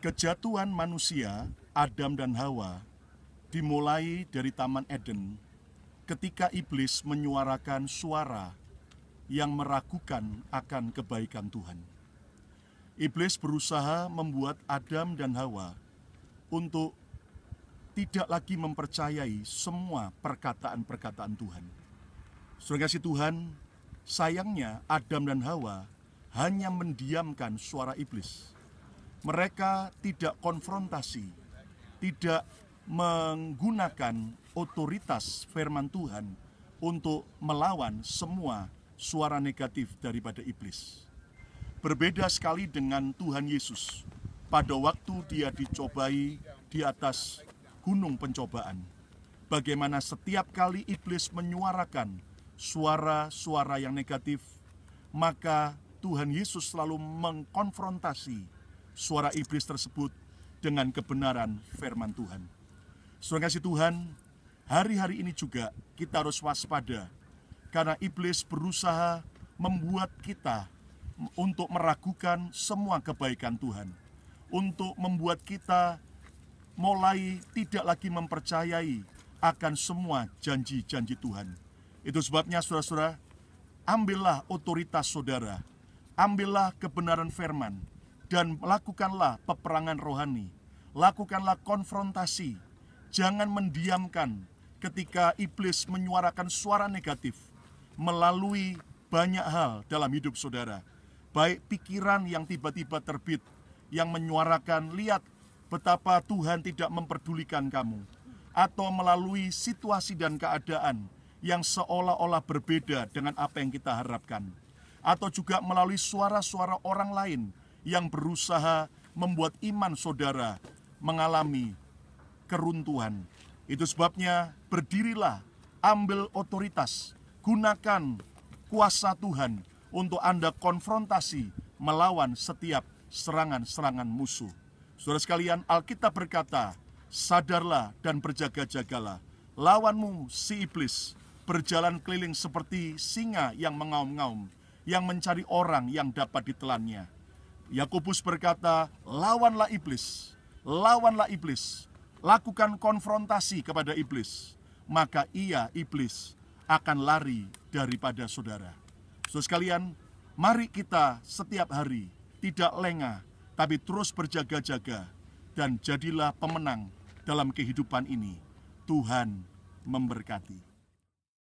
Kejatuhan manusia, Adam dan Hawa, dimulai dari Taman Eden ketika iblis menyuarakan suara yang meragukan akan kebaikan Tuhan. Iblis berusaha membuat Adam dan Hawa untuk tidak lagi mempercayai semua perkataan-perkataan Tuhan. Surga si Tuhan, sayangnya Adam dan Hawa hanya mendiamkan suara iblis mereka tidak konfrontasi, tidak menggunakan otoritas firman Tuhan untuk melawan semua suara negatif daripada iblis. Berbeda sekali dengan Tuhan Yesus pada waktu dia dicobai di atas gunung pencobaan. Bagaimana setiap kali iblis menyuarakan suara-suara yang negatif, maka Tuhan Yesus selalu mengkonfrontasi suara iblis tersebut dengan kebenaran firman Tuhan. Suara kasih Tuhan, hari-hari ini juga kita harus waspada karena iblis berusaha membuat kita untuk meragukan semua kebaikan Tuhan. Untuk membuat kita mulai tidak lagi mempercayai akan semua janji-janji Tuhan. Itu sebabnya saudara-saudara, ambillah otoritas saudara, ambillah kebenaran firman, dan lakukanlah peperangan rohani. Lakukanlah konfrontasi. Jangan mendiamkan ketika iblis menyuarakan suara negatif melalui banyak hal dalam hidup saudara. Baik pikiran yang tiba-tiba terbit yang menyuarakan lihat betapa Tuhan tidak memperdulikan kamu atau melalui situasi dan keadaan yang seolah-olah berbeda dengan apa yang kita harapkan atau juga melalui suara-suara orang lain yang berusaha membuat iman saudara mengalami keruntuhan. Itu sebabnya berdirilah, ambil otoritas, gunakan kuasa Tuhan untuk Anda konfrontasi melawan setiap serangan-serangan musuh. Saudara sekalian, Alkitab berkata, sadarlah dan berjaga-jagalah. Lawanmu si iblis berjalan keliling seperti singa yang mengaum-ngaum, yang mencari orang yang dapat ditelannya. Yakobus berkata, "Lawanlah iblis, lawanlah iblis, lakukan konfrontasi kepada iblis, maka ia iblis akan lari daripada saudara." Saudara sekalian, mari kita setiap hari tidak lengah, tapi terus berjaga-jaga dan jadilah pemenang dalam kehidupan ini. Tuhan memberkati.